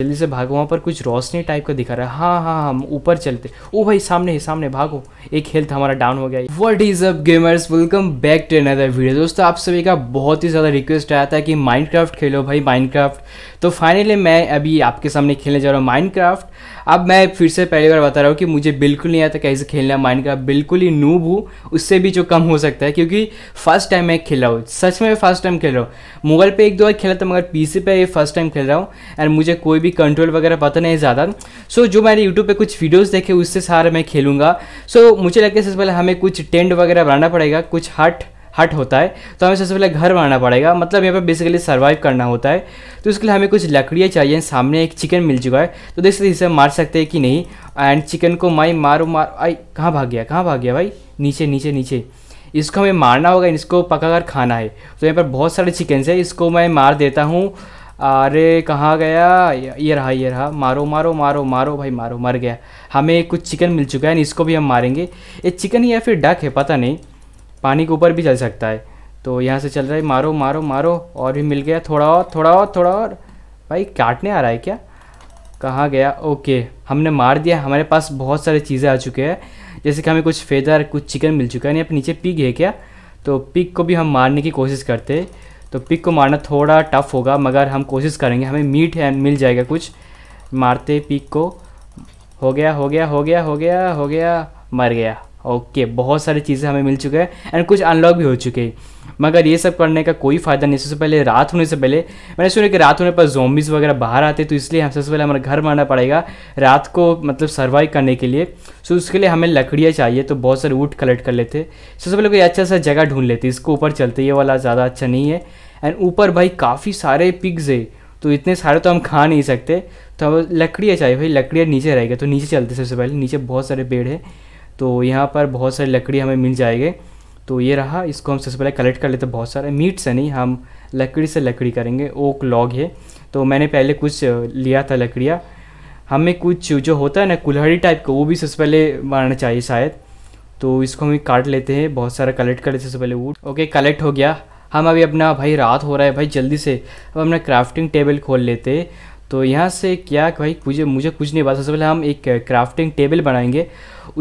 जल्दी से भागो वहाँ पर कुछ रोशनी टाइप का दिखा रहा है हाँ हाँ हम हाँ, ऊपर चलते ओ भाई सामने ही सामने भागो एक हेल्थ हमारा डाउन हो गया what is up gamers welcome back to another video दोस्तों आप सभी का बहुत ही ज़्यादा रिक्वेस्ट आया था कि माइंड खेलो भाई माइंड तो फाइनली मैं अभी आपके सामने खेलने जा रहा हूँ माइंड अब मैं फिर से पहली बार बता रहा हूँ कि मुझे बिल्कुल नहीं आता कैसे खेलना माइंड का बिल्कुल ही नूब हूँ उससे भी जो कम हो सकता है क्योंकि फर्स्ट टाइम मैं खेला हूँ सच में फर्स्ट टाइम खेल रहा हूँ मोबाइल पे एक दो बार खेला था मगर पी पे पर फर्स्ट टाइम खेल रहा हूँ एंड मुझे कोई भी कंट्रोल वगैरह पता नहीं ज़्यादा सो जो मैंने यूट्यूब पर कुछ वीडियोज़ देखे उससे सारा मैं खेलूँगा सो मुझे लगता है सबसे पहले हमें कुछ टेंट वगैरह बनाना पड़ेगा कुछ हट हट होता है तो हमें सबसे पहले घर बनाना पड़ेगा मतलब यहाँ पर बेसिकली सर्वाइव करना होता है तो इसके लिए हमें कुछ लकड़ियाँ चाहिए सामने एक चिकन मिल चुका है तो देख सकते इसे मार सकते हैं कि नहीं एंड चिकन को माई मारो मार आई कहाँ भाग गया कहाँ भाग गया भाई नीचे नीचे नीचे इसको हमें मारना होगा इसको पका कर खाना है तो यहाँ पर बहुत सारे चिकन है इसको मैं मार देता हूँ अरे कहाँ गया ये रहा ये रहा मारो मारो मारो मारो भाई मारो मर गया हमें कुछ चिकन मिल चुका है इसको भी हम मारेंगे ये चिकन या फिर डक है पता नहीं पानी के ऊपर भी चल सकता है तो यहाँ से चल रहा है मारो मारो मारो और भी मिल गया थोड़ा और थोड़ा और थोड़ा और भाई काटने आ रहा है क्या कहाँ गया ओके हमने मार दिया हमारे पास बहुत सारे चीज़ें आ चुके हैं जैसे कि हमें कुछ फेदर कुछ चिकन मिल चुका है नहीं नीचे पिग है क्या तो पिग को भी हम मारने की कोशिश करते तो पिक को मारना थोड़ा टफ होगा मगर हम कोशिश करेंगे हमें मीट है मिल जाएगा कुछ मारते पिक को हो गया हो गया हो गया हो गया हो गया मर गया ओके बहुत सारी चीज़ें हमें मिल चुके हैं एंड कुछ अनलॉक भी हो चुके हैं मगर ये सब करने का कोई फ़ायदा नहीं सबसे पहले रात होने से पहले मैंने सुना कि रात होने पर जोम्बिस वगैरह बाहर आते तो इसलिए हम सबसे पहले हमारा घर मारना पड़ेगा रात को मतलब सर्वाइव करने के लिए सो उसके लिए हमें लकड़ियाँ चाहिए तो बहुत सारे ऊट कलेक्ट कर लेते सबसे पहले कोई अच्छा सा जगह ढूंढ लेते इसको ऊपर चलते ये वाला ज़्यादा अच्छा नहीं है एंड ऊपर भाई काफ़ी सारे पिग्स है तो इतने सारे तो हम खा नहीं सकते तो लकड़ियाँ चाहिए भाई लकड़ियाँ नीचे रहेगा तो नीचे चलते सबसे पहले नीचे बहुत सारे पेड़ है तो यहाँ पर बहुत सारी लकड़ी हमें मिल जाएगी तो ये रहा इसको हम सबसे पहले कलेक्ट कर लेते बहुत सारे मीट से नहीं हम लकड़ी से लकड़ी करेंगे ओक लॉग है तो मैंने पहले कुछ लिया था लकड़ियाँ हमें कुछ जो होता है ना कुल्हाड़ी टाइप का वो भी सबसे पहले मारना चाहिए शायद तो इसको हम काट लेते हैं बहुत सारा कलेक्ट कर लेते सबसे पहले वूड ओके कलेक्ट हो गया हम अभी अपना भाई रात हो रहा है भाई जल्दी से अब अपना क्राफ्टिंग टेबल खोल लेते हैं तो यहाँ से क्या भाई मुझे मुझे कुछ नहीं पता सबसे पहले हम एक क्राफ्टिंग टेबल बनाएंगे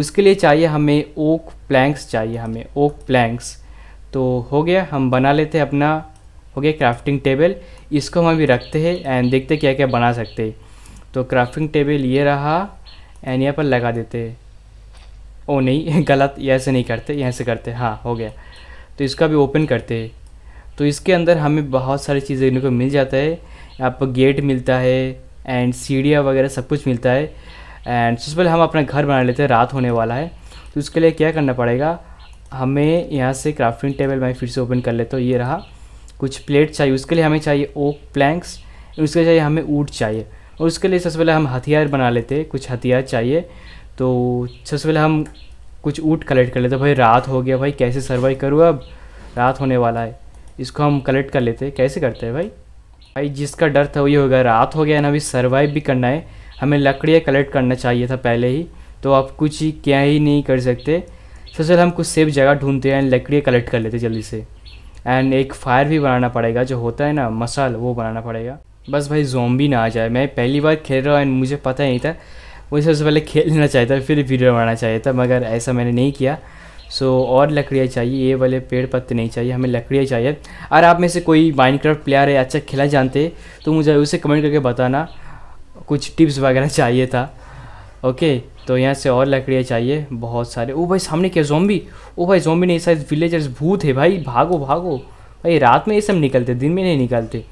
उसके लिए चाहिए हमें ओक प्लैंक्स चाहिए हमें ओक प्लैंक्स तो हो गया हम बना लेते हैं अपना हो गया क्राफ्टिंग टेबल इसको हम अभी रखते हैं एंड देखते क्या क्या बना सकते हैं तो क्राफ्टिंग टेबल ये रहा एंड यहाँ पर लगा देते ओ नहीं गलत यहाँ से नहीं करते यहाँ से करते हाँ हो गया तो इसका भी ओपन करते हैं तो इसके अंदर हमें बहुत सारी चीज़ें इनको मिल जाता है आपको गेट मिलता है एंड सीढ़ियाँ वगैरह सब कुछ मिलता है एंड सबसे पहले हम अपना घर बना लेते हैं रात होने वाला है तो उसके लिए क्या करना पड़ेगा हमें यहाँ से क्राफ्टिंग टेबल मैं फिर से ओपन कर लेता हूँ ये रहा कुछ प्लेट चाहिए उसके लिए हमें चाहिए ओक प्लैंक्स उसके लिए चाहिए हमें ऊट चाहिए और उसके लिए सबसे पहले हम हथियार बना लेते हैं कुछ हथियार चाहिए तो सबसे पहले हम कुछ ऊट कलेक्ट कर लेते भाई रात हो गया भाई कैसे सर्वाइव करूँ अब रात होने वाला है इसको हम कलेक्ट कर लेते हैं कैसे करते हैं भाई भाई जिसका डर था वही होगा रात हो गया ना अभी सर्वाइव भी करना है हमें लकड़ियाँ कलेक्ट करना चाहिए था पहले ही तो आप कुछ ही क्या ही नहीं कर सकते तो चल हम कुछ सेफ जगह ढूंढते हैं लकड़ियाँ कलेक्ट कर लेते जल्दी से एंड एक फायर भी बनाना पड़ेगा जो होता है ना मसाल वो बनाना पड़ेगा बस भाई जोम्बी ना आ जाए मैं पहली बार खेल रहा हूँ एंड मुझे पता नहीं था मुझे सबसे पहले खेल लेना चाहिए था फिर वीडियो बनाना चाहिए था मगर ऐसा मैंने नहीं किया सो so, और लकड़ियाँ चाहिए ये वाले पेड़ पत्ते नहीं चाहिए हमें लकड़ियाँ चाहिए अगर आप में से कोई माइनक्राफ्ट प्लेयर है अच्छा खेला जानते तो मुझे उसे कमेंट करके बताना कुछ टिप्स वगैरह चाहिए था ओके तो यहाँ से और लकड़ियाँ चाहिए बहुत सारे ओ भाई सामने क्या जोम्बी ओ भाई जोम्बी नहीं शायद विलेजर्स भूत है भाई भागो भागो भाई रात में ये सब निकलते दिन में नहीं निकलते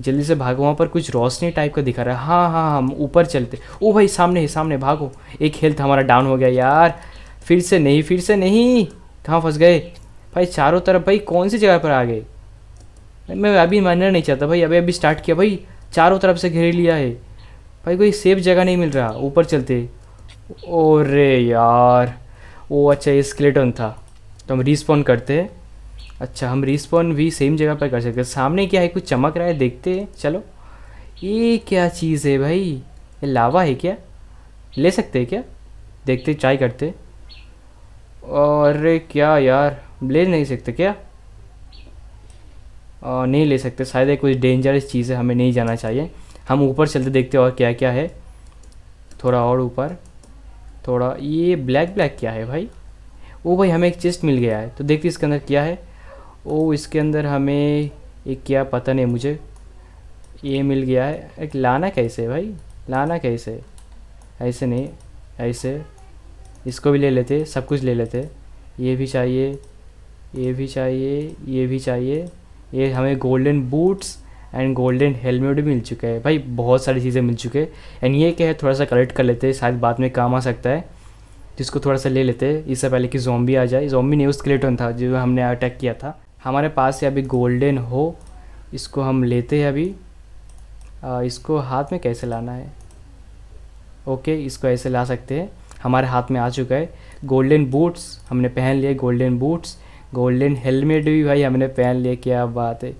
जल्दी से भागो वहाँ पर कुछ रोशनी टाइप का दिखा रहा है हाँ हाँ हम ऊपर चलते ओ भाई सामने है सामने भागो एक हेल्थ हमारा डाउन हो गया यार फिर से नहीं फिर से नहीं कहाँ फंस गए भाई चारों तरफ भाई कौन सी जगह पर आ गए मैं अभी मानना नहीं चाहता भाई अभी अभी स्टार्ट किया भाई चारों तरफ से घेर लिया है भाई कोई सेफ जगह नहीं मिल रहा ऊपर चलते ओ रे यार ओ अच्छा ये स्केलेटन था तो हम रिस्पॉन करते हैं अच्छा हम रिस्पॉन भी सेम जगह पर कर सकते हैं सामने क्या है कुछ चमक रहा है देखते हैं चलो ये क्या चीज़ है भाई ये लावा है क्या ले सकते हैं क्या देखते ट्राई करते अरे क्या यार ले नहीं सकते क्या आ, नहीं ले सकते शायद ये कुछ डेंजरस चीज़ है हमें नहीं जाना चाहिए हम ऊपर चलते देखते और क्या क्या है थोड़ा और ऊपर थोड़ा ये ब्लैक ब्लैक क्या है भाई ओ भाई हमें एक चेस्ट मिल गया है तो देखते इसके अंदर क्या है ओ इसके अंदर हमें एक क्या पता नहीं मुझे ये मिल गया है एक लाना कैसे भाई लाना कैसे ऐसे नहीं ऐसे इसको भी ले लेते सब कुछ ले लेते ये भी चाहिए ये भी चाहिए ये भी चाहिए ये हमें golden boots and golden helmet भी मिल चुके हैं भाई बहुत सारी चीज़ें मिल चुके हैं एंड ये क्या है थोड़ा सा कलेक्ट कर लेते हैं शायद बाद में काम आ सकता है जिसको थोड़ा सा ले लेते हैं इससे पहले कि जोम्बी आ जाए जोम्बी उस क्लेटन था जो हमने अटैक किया था हमारे पास है अभी गोल्डन हो इसको हम लेते हैं अभी आ, इसको हाथ में कैसे लाना है ओके इसको ऐसे ला सकते हैं हमारे हाथ में आ चुका है गोल्डन बूट्स हमने पहन लिए गोल्डन बूट्स गोल्डन हेलमेट भी भाई हमने पहन लिया क्या बात है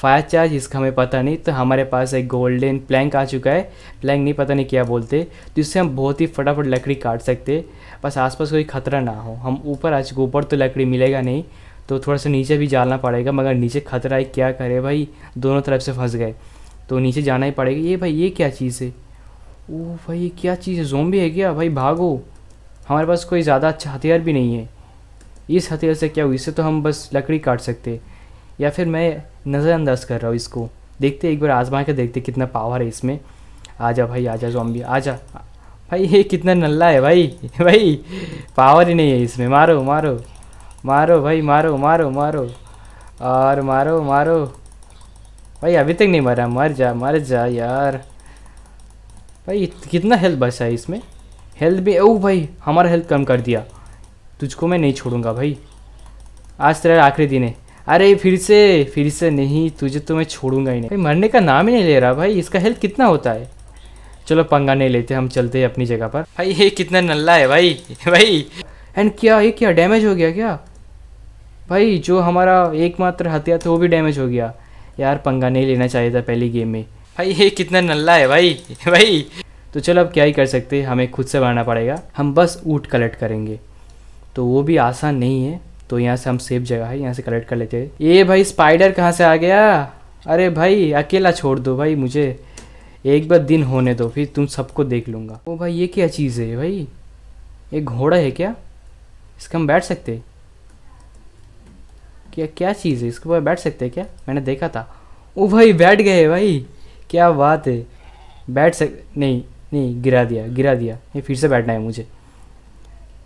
फायर चार्ज इसका हमें पता नहीं तो हमारे पास एक गोल्डन प्लैंक आ चुका है प्लैंक नहीं पता नहीं क्या बोलते तो इससे हम बहुत ही फटाफट लकड़ी काट सकते बस आसपास कोई खतरा ना हो हम ऊपर आ चुके ऊपर तो लकड़ी मिलेगा नहीं तो थोड़ा सा नीचे भी जाना पड़ेगा मगर नीचे खतरा है क्या करे भाई दोनों तरफ से फंस गए तो नीचे जाना ही पड़ेगा ये भाई ये क्या चीज़ है ओह भाई ये क्या चीज़ है जोम्बी है क्या भाई भागो हमारे पास कोई ज़्यादा अच्छा हथियार भी नहीं है इस हथियार से क्या हुई इससे तो हम बस लकड़ी काट सकते या फिर मैं नज़रअंदाज कर रहा हूँ इसको देखते एक बार आजमा के देखते कितना पावर है इसमें आ जा भाई आ आजा आ जा भाई ये कितना नल्ला है भाई भाई पावर ही नहीं है इसमें मारो मारो मारो भाई मारो मारो मारो और मारो मारो भाई अभी तक नहीं मरा मर जा मर जा यार भाई कितना हेल्थ बचा है इसमें हेल्थ भी ओ भाई हमारा हेल्थ कम कर दिया तुझको मैं नहीं छोड़ूंगा भाई आज तेरा आखिरी दिन है अरे फिर से फिर से नहीं तुझे तो मैं छोड़ूंगा ही नहीं भाई मरने का नाम ही नहीं ले रहा भाई इसका हेल्थ कितना होता है चलो पंगा नहीं लेते हम चलते हैं अपनी जगह पर भाई ये कितना नल्ला है भाई भाई एंड क्या ये क्या डैमेज हो गया क्या भाई जो हमारा एकमात्र हथियार था वो भी डैमेज हो गया यार पंगा नहीं लेना चाहिए था पहली गेम में भाई ये कितना नल्ला है भाई भाई तो चलो अब क्या ही कर सकते हैं हमें खुद से बनाना पड़ेगा हम बस ऊट कलेक्ट करेंगे तो वो भी आसान नहीं है तो यहाँ से हम सेफ जगह है यहाँ से कलेक्ट कर लेते हैं ये भाई स्पाइडर कहाँ से आ गया अरे भाई अकेला छोड़ दो भाई मुझे एक बार दिन होने दो फिर तुम सबको देख लूँगा ओ भाई ये क्या चीज़ है भाई ये घोड़ा है क्या इसका हम बैठ सकते क्या क्या चीज़ है इसके ऊपर बैठ सकते हैं क्या मैंने देखा था ओ भाई बैठ गए भाई क्या बात है बैठ सक नहीं नहीं गिरा दिया गिरा दिया ये फिर से बैठना है मुझे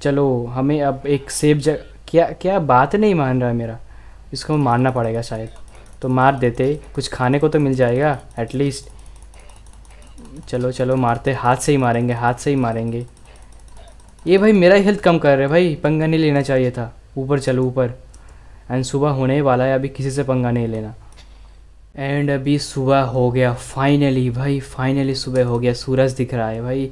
चलो हमें अब एक सेफ जगह क्या क्या बात नहीं मान रहा है मेरा इसको मारना पड़ेगा शायद तो मार देते कुछ खाने को तो मिल जाएगा एटलीस्ट चलो चलो मारते हाथ से ही मारेंगे हाथ से ही मारेंगे ये भाई मेरा ही हेल्थ कम कर रहे भाई पंगा नहीं लेना चाहिए था ऊपर चलो ऊपर एंड सुबह होने वाला है अभी किसी से पंगा नहीं लेना एंड अभी सुबह हो गया फाइनली भाई फाइनली सुबह हो गया सूरज दिख रहा है भाई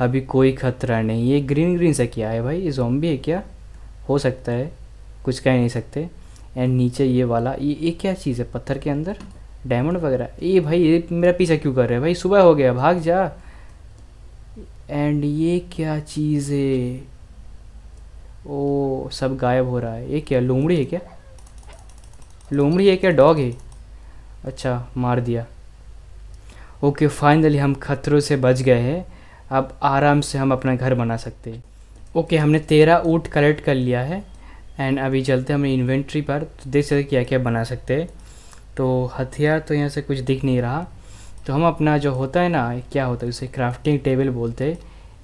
अभी कोई खतरा नहीं ये ग्रीन ग्रीन सा क्या है भाई ये जॉम्बी है क्या हो सकता है कुछ कह नहीं सकते एंड नीचे ये वाला ये एक क्या चीज़ है पत्थर के अंदर डायमंड वगैरह ये भाई ये मेरा पीछा क्यों कर रहे है भाई सुबह हो गया भाग जा एंड ये क्या चीज़ है ओ सब गायब हो रहा है ये क्या लोमड़ी है क्या लोमड़ी है क्या डॉग है अच्छा मार दिया ओके फाइनली हम खतरों से बच गए हैं अब आराम से हम अपना घर बना सकते हैं ओके हमने तेरह ऊट कलेक्ट कर लिया है एंड अभी चलते हैं इन्वेंट्री पर तो देख सकते क्या क्या बना सकते हैं तो हथियार तो यहाँ से कुछ दिख नहीं रहा तो हम अपना जो होता है ना क्या होता है उसे क्राफ्टिंग टेबल बोलते हैं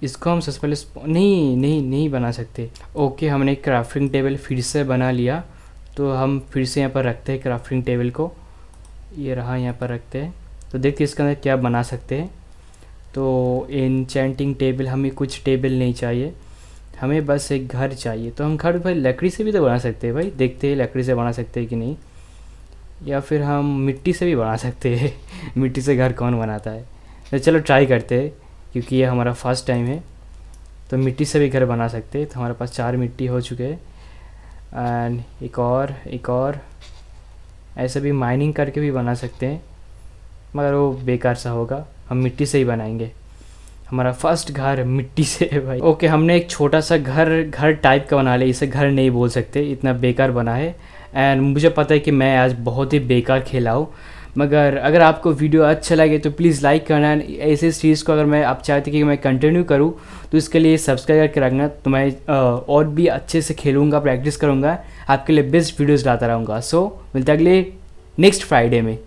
इसको हम सबसे पहले नहीं नहीं नहीं बना सकते ओके हमने क्राफ्टिंग टेबल फिर से बना लिया तो हम फिर से यहाँ पर रखते हैं क्राफ्टिंग टेबल को ये रहा यहाँ पर रखते हैं तो देखते इसके अंदर क्या बना सकते हैं तो इन चैंटिंग टेबल हमें कुछ टेबल नहीं चाहिए हमें बस एक घर चाहिए तो हम घर भाई लकड़ी से भी तो बना सकते हैं भाई देखते हैं लकड़ी से बना सकते हैं कि नहीं या फिर हम मिट्टी से भी बना सकते हैं मिट्टी से घर कौन बनाता है तो चलो ट्राई करते हैं क्योंकि ये हमारा फर्स्ट टाइम है तो मिट्टी से भी घर बना सकते हैं तो हमारे पास चार मिट्टी हो चुके हैं एंड एक और एक और ऐसे भी माइनिंग करके भी बना सकते हैं मगर वो बेकार सा होगा हम मिट्टी से ही बनाएंगे हमारा फर्स्ट घर मिट्टी से है भाई ओके हमने एक छोटा सा घर घर टाइप का बना लिया इसे घर नहीं बोल सकते इतना बेकार बना है एंड मुझे पता है कि मैं आज बहुत ही बेकार खेला हूँ मगर अगर आपको वीडियो अच्छा लगे तो प्लीज़ लाइक करना एंड ऐसे सीरीज़ को अगर मैं आप चाहते कि मैं कंटिन्यू करूँ तो इसके लिए सब्सक्राइब करके रखना तो मैं और भी अच्छे से खेलूँगा प्रैक्टिस करूँगा आपके लिए बेस्ट वीडियोज़ लाता रहूँगा सो मिलते अगले नेक्स्ट फ्राइडे में